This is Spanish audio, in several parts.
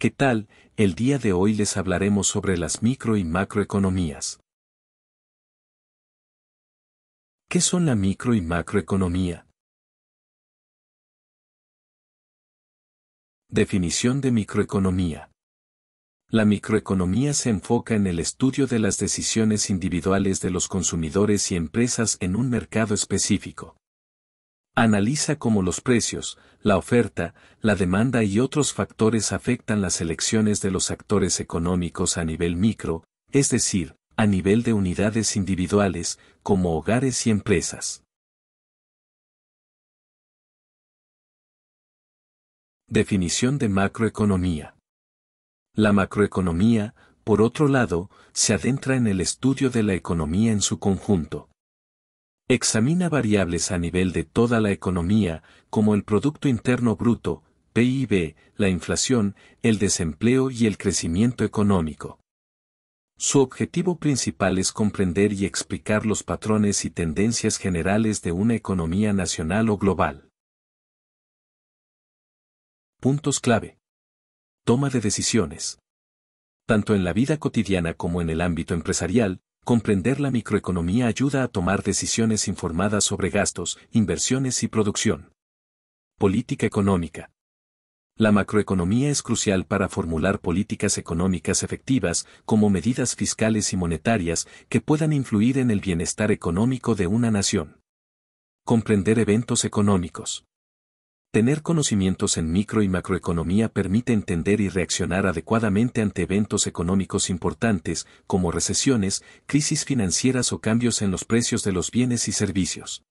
¿Qué tal? El día de hoy les hablaremos sobre las micro y macroeconomías. ¿Qué son la micro y macroeconomía? Definición de microeconomía. La microeconomía se enfoca en el estudio de las decisiones individuales de los consumidores y empresas en un mercado específico analiza cómo los precios, la oferta, la demanda y otros factores afectan las elecciones de los actores económicos a nivel micro, es decir, a nivel de unidades individuales, como hogares y empresas. Definición de macroeconomía. La macroeconomía, por otro lado, se adentra en el estudio de la economía en su conjunto. Examina variables a nivel de toda la economía, como el Producto Interno Bruto, PIB, la inflación, el desempleo y el crecimiento económico. Su objetivo principal es comprender y explicar los patrones y tendencias generales de una economía nacional o global. Puntos clave. Toma de decisiones. Tanto en la vida cotidiana como en el ámbito empresarial, Comprender la microeconomía ayuda a tomar decisiones informadas sobre gastos, inversiones y producción. Política económica. La macroeconomía es crucial para formular políticas económicas efectivas como medidas fiscales y monetarias que puedan influir en el bienestar económico de una nación. Comprender eventos económicos. Tener conocimientos en micro y macroeconomía permite entender y reaccionar adecuadamente ante eventos económicos importantes, como recesiones, crisis financieras o cambios en los precios de los bienes y servicios.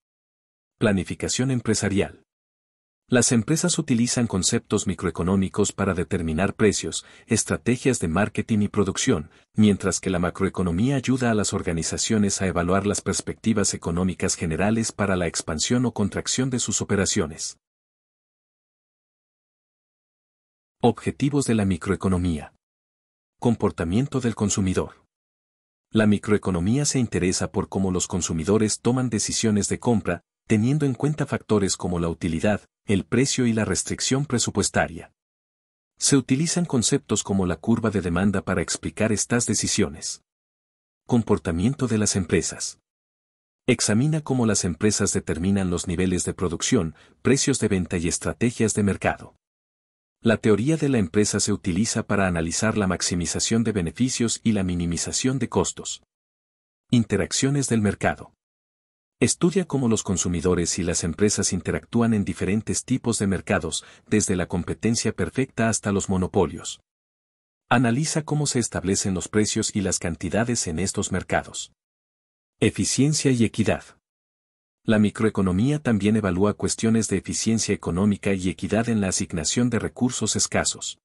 Planificación empresarial. Las empresas utilizan conceptos microeconómicos para determinar precios, estrategias de marketing y producción, mientras que la macroeconomía ayuda a las organizaciones a evaluar las perspectivas económicas generales para la expansión o contracción de sus operaciones. Objetivos de la microeconomía. Comportamiento del consumidor. La microeconomía se interesa por cómo los consumidores toman decisiones de compra, teniendo en cuenta factores como la utilidad, el precio y la restricción presupuestaria. Se utilizan conceptos como la curva de demanda para explicar estas decisiones. Comportamiento de las empresas. Examina cómo las empresas determinan los niveles de producción, precios de venta y estrategias de mercado. La teoría de la empresa se utiliza para analizar la maximización de beneficios y la minimización de costos. Interacciones del mercado. Estudia cómo los consumidores y las empresas interactúan en diferentes tipos de mercados, desde la competencia perfecta hasta los monopolios. Analiza cómo se establecen los precios y las cantidades en estos mercados. Eficiencia y equidad. La microeconomía también evalúa cuestiones de eficiencia económica y equidad en la asignación de recursos escasos.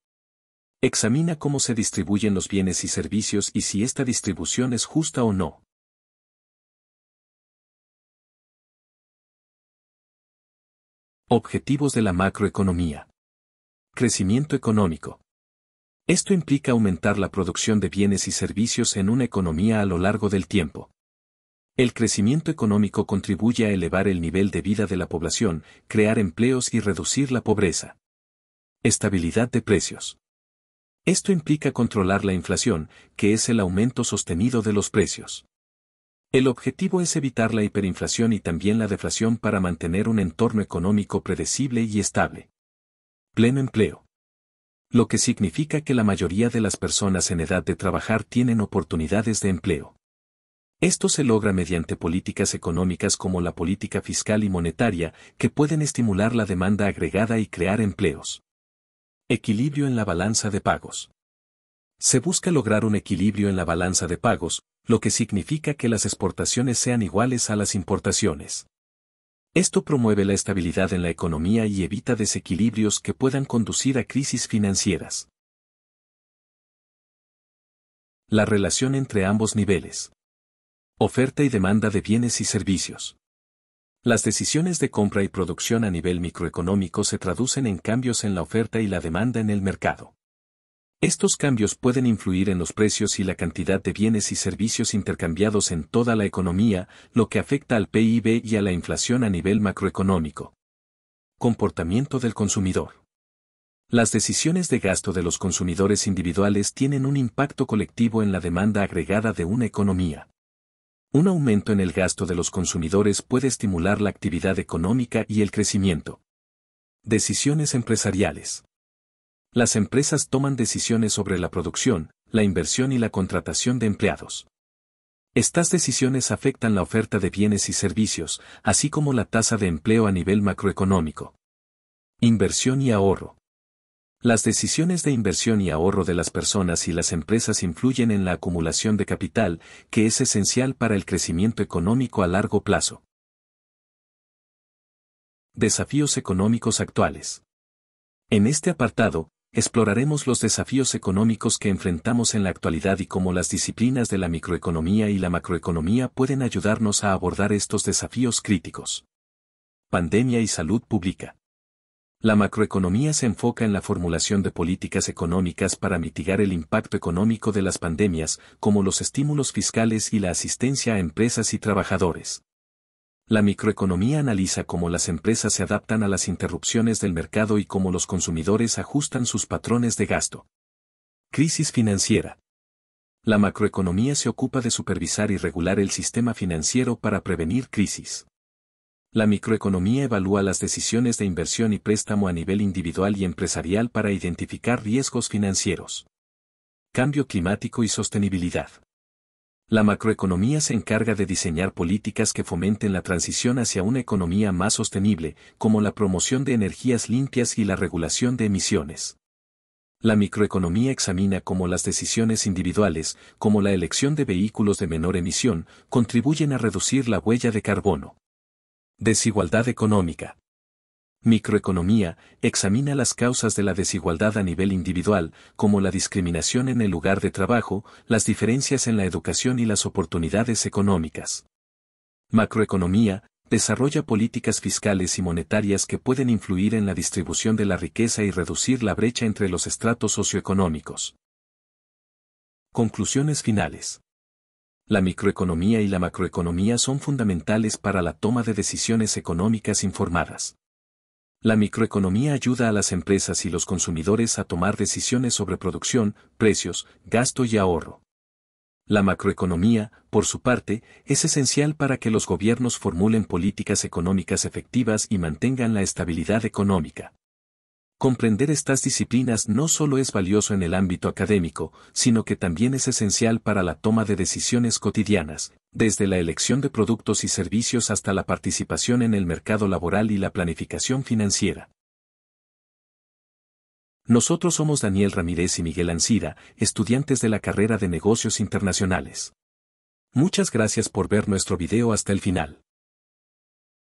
Examina cómo se distribuyen los bienes y servicios y si esta distribución es justa o no. Objetivos de la macroeconomía. Crecimiento económico. Esto implica aumentar la producción de bienes y servicios en una economía a lo largo del tiempo. El crecimiento económico contribuye a elevar el nivel de vida de la población, crear empleos y reducir la pobreza. Estabilidad de precios. Esto implica controlar la inflación, que es el aumento sostenido de los precios. El objetivo es evitar la hiperinflación y también la deflación para mantener un entorno económico predecible y estable. Pleno empleo. Lo que significa que la mayoría de las personas en edad de trabajar tienen oportunidades de empleo. Esto se logra mediante políticas económicas como la política fiscal y monetaria, que pueden estimular la demanda agregada y crear empleos. Equilibrio en la balanza de pagos. Se busca lograr un equilibrio en la balanza de pagos, lo que significa que las exportaciones sean iguales a las importaciones. Esto promueve la estabilidad en la economía y evita desequilibrios que puedan conducir a crisis financieras. La relación entre ambos niveles. Oferta y demanda de bienes y servicios. Las decisiones de compra y producción a nivel microeconómico se traducen en cambios en la oferta y la demanda en el mercado. Estos cambios pueden influir en los precios y la cantidad de bienes y servicios intercambiados en toda la economía, lo que afecta al PIB y a la inflación a nivel macroeconómico. Comportamiento del consumidor. Las decisiones de gasto de los consumidores individuales tienen un impacto colectivo en la demanda agregada de una economía. Un aumento en el gasto de los consumidores puede estimular la actividad económica y el crecimiento. Decisiones empresariales. Las empresas toman decisiones sobre la producción, la inversión y la contratación de empleados. Estas decisiones afectan la oferta de bienes y servicios, así como la tasa de empleo a nivel macroeconómico. Inversión y ahorro. Las decisiones de inversión y ahorro de las personas y las empresas influyen en la acumulación de capital, que es esencial para el crecimiento económico a largo plazo. Desafíos económicos actuales. En este apartado, exploraremos los desafíos económicos que enfrentamos en la actualidad y cómo las disciplinas de la microeconomía y la macroeconomía pueden ayudarnos a abordar estos desafíos críticos. Pandemia y salud pública. La macroeconomía se enfoca en la formulación de políticas económicas para mitigar el impacto económico de las pandemias, como los estímulos fiscales y la asistencia a empresas y trabajadores. La microeconomía analiza cómo las empresas se adaptan a las interrupciones del mercado y cómo los consumidores ajustan sus patrones de gasto. Crisis financiera. La macroeconomía se ocupa de supervisar y regular el sistema financiero para prevenir crisis. La microeconomía evalúa las decisiones de inversión y préstamo a nivel individual y empresarial para identificar riesgos financieros. Cambio climático y sostenibilidad. La macroeconomía se encarga de diseñar políticas que fomenten la transición hacia una economía más sostenible, como la promoción de energías limpias y la regulación de emisiones. La microeconomía examina cómo las decisiones individuales, como la elección de vehículos de menor emisión, contribuyen a reducir la huella de carbono. Desigualdad económica. Microeconomía examina las causas de la desigualdad a nivel individual, como la discriminación en el lugar de trabajo, las diferencias en la educación y las oportunidades económicas. Macroeconomía desarrolla políticas fiscales y monetarias que pueden influir en la distribución de la riqueza y reducir la brecha entre los estratos socioeconómicos. Conclusiones finales. La microeconomía y la macroeconomía son fundamentales para la toma de decisiones económicas informadas. La microeconomía ayuda a las empresas y los consumidores a tomar decisiones sobre producción, precios, gasto y ahorro. La macroeconomía, por su parte, es esencial para que los gobiernos formulen políticas económicas efectivas y mantengan la estabilidad económica. Comprender estas disciplinas no solo es valioso en el ámbito académico, sino que también es esencial para la toma de decisiones cotidianas, desde la elección de productos y servicios hasta la participación en el mercado laboral y la planificación financiera. Nosotros somos Daniel Ramírez y Miguel Ancira, estudiantes de la carrera de negocios internacionales. Muchas gracias por ver nuestro video hasta el final.